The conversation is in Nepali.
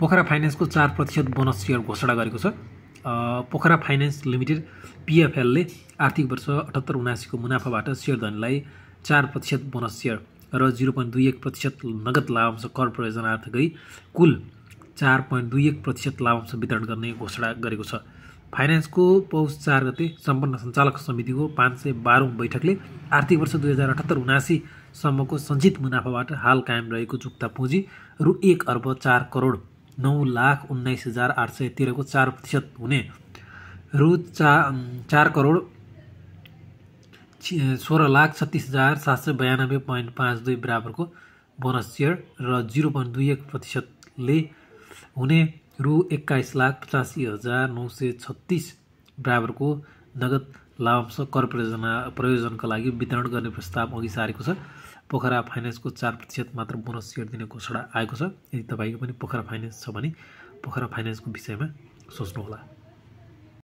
पोखरा फाइनेन्सको चार प्रतिशत बोनस सेयर घोषणा गरेको छ पोखरा फाइनेन्स लिमिटेड पिएफएलले आर्थिक वर्ष अठहत्तर उनासीको मुनाफाबाट सेयर धनीलाई चार प्रतिशत बोनस सेयर र जिरो पोइन्ट दुई एक प्रतिशत नगद लाभांश कर प्रयोजनार्थ गरी कुल चार पोइन्ट दुई एक प्रतिशत लाभांश वितरण गर्ने घोषणा गरेको छ फाइनेन्सको पौष चार गते सम्पन्न सञ्चालक समितिको पाँच सय बाह्रौँ बैठकले आर्थिक वर्ष दुई हजार अठहत्तर उनासीसम्मको सञ्चित मुनाफाबाट हाल कायम रहेको चुक्ता पुँजी रु एक अर्ब चार करोड नौ लाख उन्नाइस हजार आठ सय तेह्रको चार प्रतिशत हुने रु चा चार करोड सोह्र लाख छत्तिस हजार सात सय बयानब्बे पोइन्ट पाँच दुई बराबरको बोनस सेयर र जिरो पोइन्ट दुई एक प्रतिशतले हुने रु एक्काइस लाख पचासी हजार नौ सय छत्तिस बराबरको नगद लाभांश कर प्रयोजना प्रयोजनका लागि वितरण गर्ने प्रस्ताव अघि सारेको छ पोखरा फाइनेन्सको चार प्रतिशत मात्र बोनस सेयर दिने घोषणा आएको छ यदि तपाईँको पनि पोखरा फाइनेन्स छ भने पोखरा फाइनेन्सको विषयमा सोच्नुहोला